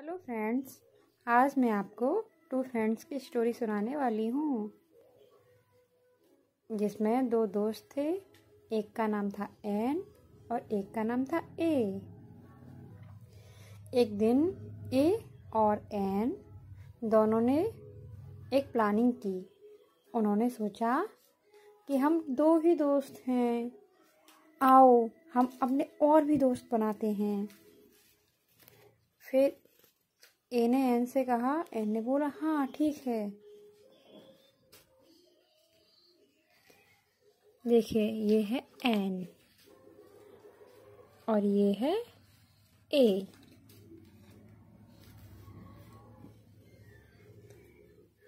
Hello friends आज मैं आपको टू फ्रेंड्स की स्टोरी सुनाने वाली हूँ जिसमें दो दोस्त थे एक का नाम था एन और एक का नाम था ए एक दिन ए और एन दोनों ने एक प्लानिंग की उन्होंने सोचा कि हम दो ही दोस्त हैं आओ हम अपने और भी दोस्त बनाते हैं फिर ए ने एन से कहा एन ने बोला हाँ ठीक है देखिए ये है एन और ये है ए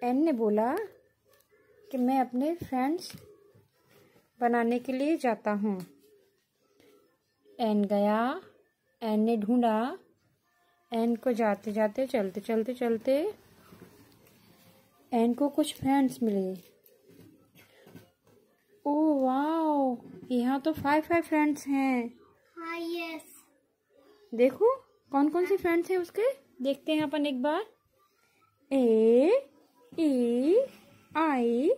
एन ने बोला कि मैं अपने फ्रेंड्स बनाने के लिए जाता हूँ एन गया एन ने ढूंढा एंड को जाते जाते चलते चलते चलते एंड को कुछ फ्रेंड्स मिले ओ oh, वाओ यहाँ तो फाइव फाइव फ्रेंड्स हैं हाँ यस देखो कौन कौन से फ्रेंड्स हैं उसके देखते हैं अपन एक बार ए E I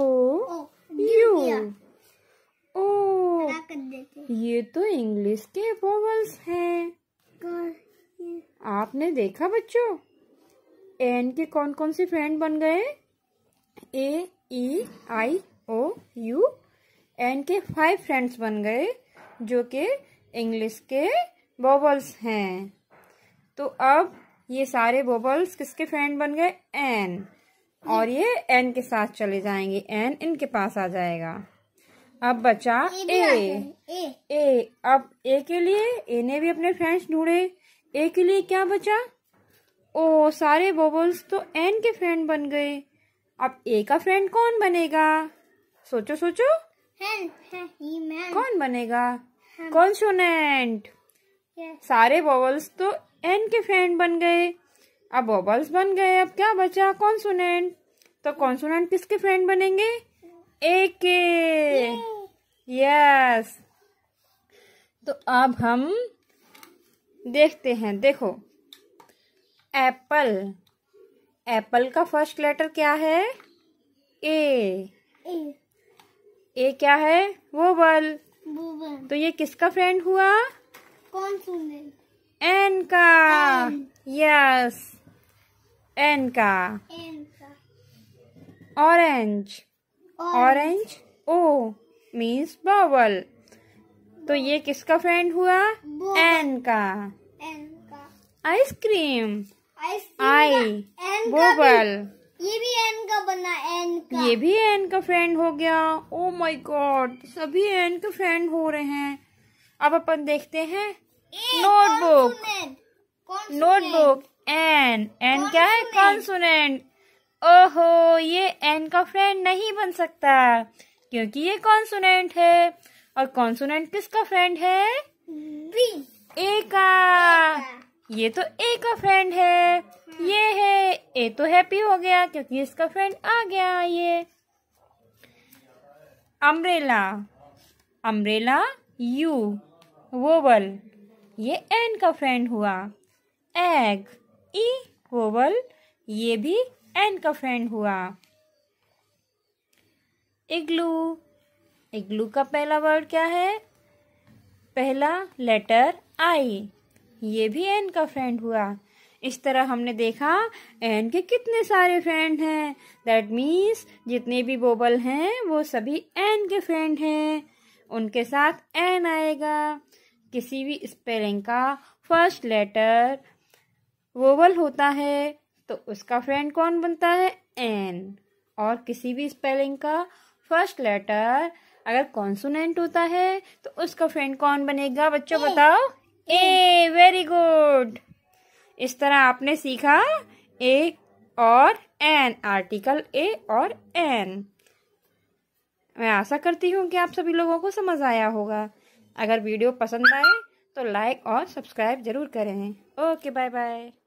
O you O oh! ये तो इंग्लिश के वोवल्स हैं आपने देखा बच्चों एन के कौन कौन से फ्रेंड बन गए A E I O U N K five friends बन गए जो कि इंग्लिश के बॉबल्स हैं तो अब ये सारे बॉबल्स किसके फ्रेंड बन गए एन और ये एन के साथ चले जाएंगे एन इनके पास आ जाएगा अब बचा ए ए, ए ए अब ए के लिए ए ने भी अपने फ्रेंड्स ढूंढे ए के लिए क्या बचा ओ सारे वोवल्स तो एन के फ्रेंड बन गए अब ए का फ्रेंड कौन बनेगा सोचो सोचो कौन बनेगा कॉन्सोनेंट सारे वोवल्स तो एन के फ्रेंड बन गए अब वोवल्स बन गए अब क्या बचा कॉन्सोनेंट तो कॉन्सोनेंट किसके फ्रेंड बनेंगे ए के यस तो अब हम देखते हैं देखो एप्पल एप्पल का फर्स्ट लेटर क्या है ए ए, ए क्या है वो बल तो ये किसका फ्रेंड हुआ कॉन्सोनेंट एन का यस एन का orange orange O means vowel तो ये किसका फ्रेंड हुआ एन का आइसक्रीम आई बोबल ये भी एन का बना एन का ये भी एन का फ्रेंड हो गया ओ माय गॉड सभी एन के फ्रेंड हो रहे हैं अब अपन देखते हैं नोटबुक नोटबुक एन एन क्या है कॉन्सोनेंट ओहो ये एन का फ्रेंड नहीं बन सकता क्योंकि ये कॉन्सोनेंट है और कॉन्सोनेंट किसका फ्रेंड है बी ए का ये तो ए का फ्रेंड है हाँ। ये है ए तो हैप्पी हो गया क्योंकि इसका फ्रेंड आ गया ये अम्ब्रेला अम्ब्रेला यू वोवल ये एन का फ्रेंड हुआ एग ई वोवल ये भी एन का फ्रेंड हुआ इग्लू इग्लू का पहला वर्ड क्या है पहला लेटर आई ये भी एन का फ्रेंड हुआ इस तरह हमने देखा एन के कितने सारे फ्रेंड हैं दैट मीन्स जितने भी बोबल हैं वो सभी एन के फ्रेंड हैं उनके साथ एन आएगा किसी भी स्पेलिंग का फर्स्ट लेटर वोबल होता है तो उसका फ्रेंड कौन बनता है एन और किसी भी स्पेलिंग का फर्स्ट लेटर अगर कॉन्सोनेंट होता है तो उसका फ्रेंड कौन बनेगा बच्चों ए, बताओ ए वेरी गुड इस तरह आपने सीखा ए और एन आर्टिकल ए और एन मैं आशा करती हूँ कि आप सभी लोगों को समझ आया होगा अगर वीडियो पसंद आए तो लाइक और सब्सक्राइब जरूर करें ओके बाय बाय